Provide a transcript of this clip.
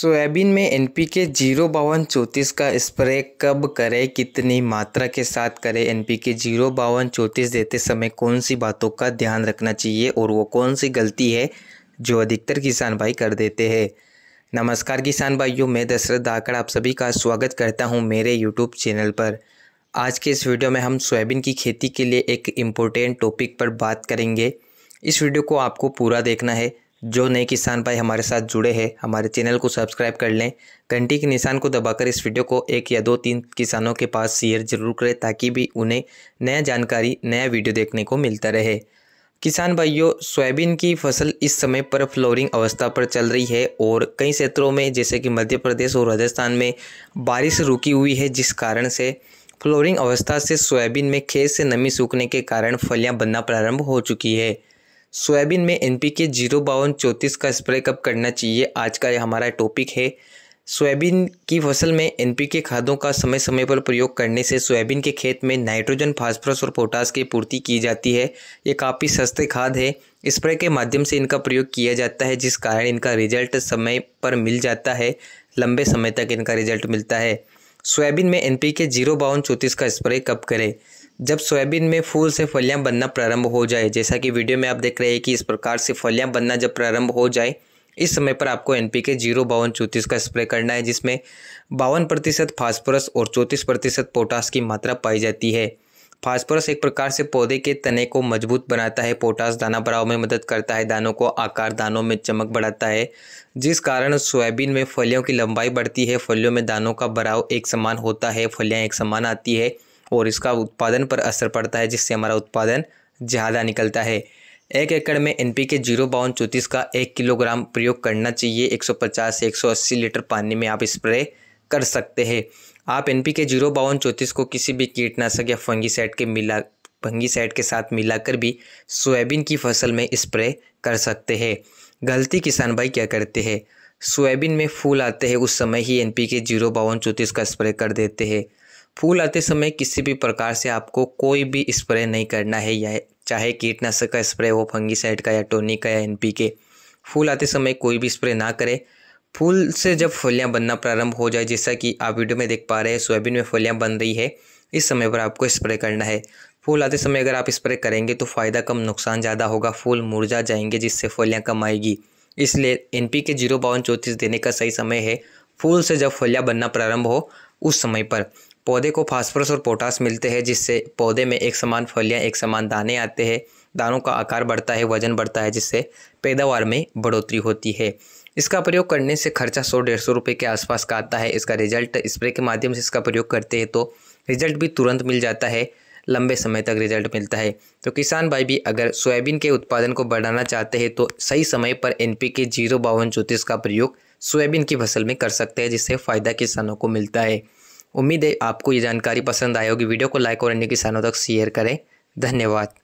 soybean में N P K zero बावन चौंतीस का स्प्रे कब करें कितनी मात्रा के साथ करें एन पी के जीरो बावन चौंतीस देते समय कौन सी बातों का ध्यान रखना चाहिए और वो कौन सी गलती है जो अधिकतर किसान भाई कर देते हैं नमस्कार किसान भाइयों मैं दशरथ धाकड़ आप सभी का स्वागत करता हूँ मेरे यूट्यूब चैनल पर आज के इस वीडियो में हम सोयाबीन की खेती के लिए एक इम्पोर्टेंट टॉपिक पर बात करेंगे इस वीडियो को आपको पूरा देखना है जो नए किसान भाई हमारे साथ जुड़े हैं हमारे चैनल को सब्सक्राइब कर लें घंटी के निशान को दबाकर इस वीडियो को एक या दो तीन किसानों के पास शेयर जरूर करें ताकि भी उन्हें नया जानकारी नया वीडियो देखने को मिलता रहे किसान भाइयों सोयाबीन की फसल इस समय पर फ्लोरिंग अवस्था पर चल रही है और कई क्षेत्रों में जैसे कि मध्य प्रदेश और राजस्थान में बारिश रुकी हुई है जिस कारण से फ्लोरिंग अवस्था से सोयाबीन में खेत से नमी सूखने के कारण फलियां बनना प्रारंभ हो चुकी है सोयाबीन में एन पी के जीरो बावन चौंतीस का स्प्रे कब करना चाहिए आज का यह हमारा टॉपिक है सोयाबीन की फसल में एन पी के खादों का समय समय पर प्रयोग करने से सोयाबीन के खेत में नाइट्रोजन फास्फोरस और पोटास की पूर्ति की जाती है ये काफ़ी सस्ते खाद है स्प्रे के माध्यम से इनका प्रयोग किया जाता है जिस कारण इनका रिजल्ट समय पर मिल जाता है लंबे समय तक इनका रिजल्ट मिलता है सोयाबीन में एन पी के जीरो बावन चौंतीस का स्प्रे कब करें जब सोयाबीन में फूल से फलियां बनना प्रारंभ हो जाए जैसा कि वीडियो में आप देख रहे हैं कि इस प्रकार से फलियां बनना जब प्रारंभ हो जाए इस समय पर आपको एन पी के जीरो बावन चौंतीस का स्प्रे करना है जिसमें बावन प्रतिशत फॉस्फोरस और चौंतीस प्रतिशत पोटास की मात्रा पाई जाती है फास्फोरस एक प्रकार से पौधे के तने को मजबूत बनाता है पोटास दाना बढ़ाव में मदद करता है दानों को आकार दानों में चमक बढ़ाता है जिस कारण सोयाबीन में फलियों की लंबाई बढ़ती है फलियों में दानों का बढ़ाव एक समान होता है फलियाँ एक समान आती है और इसका उत्पादन पर असर पड़ता है जिससे हमारा उत्पादन ज़्यादा निकलता है एक एकड़ में एन पी के जीरो बावन चौंतीस का एक किलोग्राम प्रयोग करना चाहिए 150 से 180 लीटर पानी में आप स्प्रे कर सकते हैं आप एन पी के जीरो बावन चौंतीस को किसी भी कीटनाशक या फंगीसाइड के मिला फंगीसाइड के साथ मिलाकर भी सोयाबीन की फसल में स्प्रे कर सकते हैं गलती किसान भाई क्या करते हैं सोयाबीन में फूल आते हैं उस समय ही एन पी के जीरो बावन चौंतीस का स्प्रे कर देते हैं फूल आते समय किसी भी प्रकार से आपको कोई भी स्प्रे नहीं करना है या चाहे कीटनाशक का स्प्रे हो साइड का या टोनिक का या एन पी के फूल आते समय कोई भी स्प्रे ना करें फूल से जब फलियाँ बनना प्रारंभ हो जाए जैसा कि आप वीडियो में देख पा रहे हैं सोयाबीन में फलियाँ बन रही है इस समय पर आपको स्प्रे करना है फूल आते समय अगर आप स्प्रे करेंगे तो फ़ायदा कम नुकसान ज़्यादा होगा फूल मुरझा जाएंगे जिससे फलियाँ कम आएगी इसलिए एन पी के जीरो बावन चौंतीस देने का सही समय है फूल से जब फलियाँ बनना प्रारंभ हो उस समय पर पौधे को फास्फोरस और पोटास मिलते हैं जिससे पौधे में एक समान फलियाँ एक समान दाने आते हैं दानों का आकार बढ़ता है वजन बढ़ता है जिससे पैदावार में बढ़ोतरी होती है इसका प्रयोग करने से खर्चा सौ डेढ़ सौ रुपये के आसपास का आता है इसका रिजल्ट स्प्रे के माध्यम से इसका प्रयोग करते हैं तो रिजल्ट भी तुरंत मिल जाता है लंबे समय तक रिजल्ट मिलता है तो किसान भाई भी अगर सोयाबीन के उत्पादन को बढ़ाना चाहते हैं तो सही समय पर एन पी के जीरो बावन चौंतीस का प्रयोग सोयाबीन की फसल में कर सकते हैं जिससे फ़ायदा किसानों को मिलता है उम्मीद है आपको ये जानकारी पसंद आए होगी वीडियो को लाइक और अन्य किसानों तक शेयर करें धन्यवाद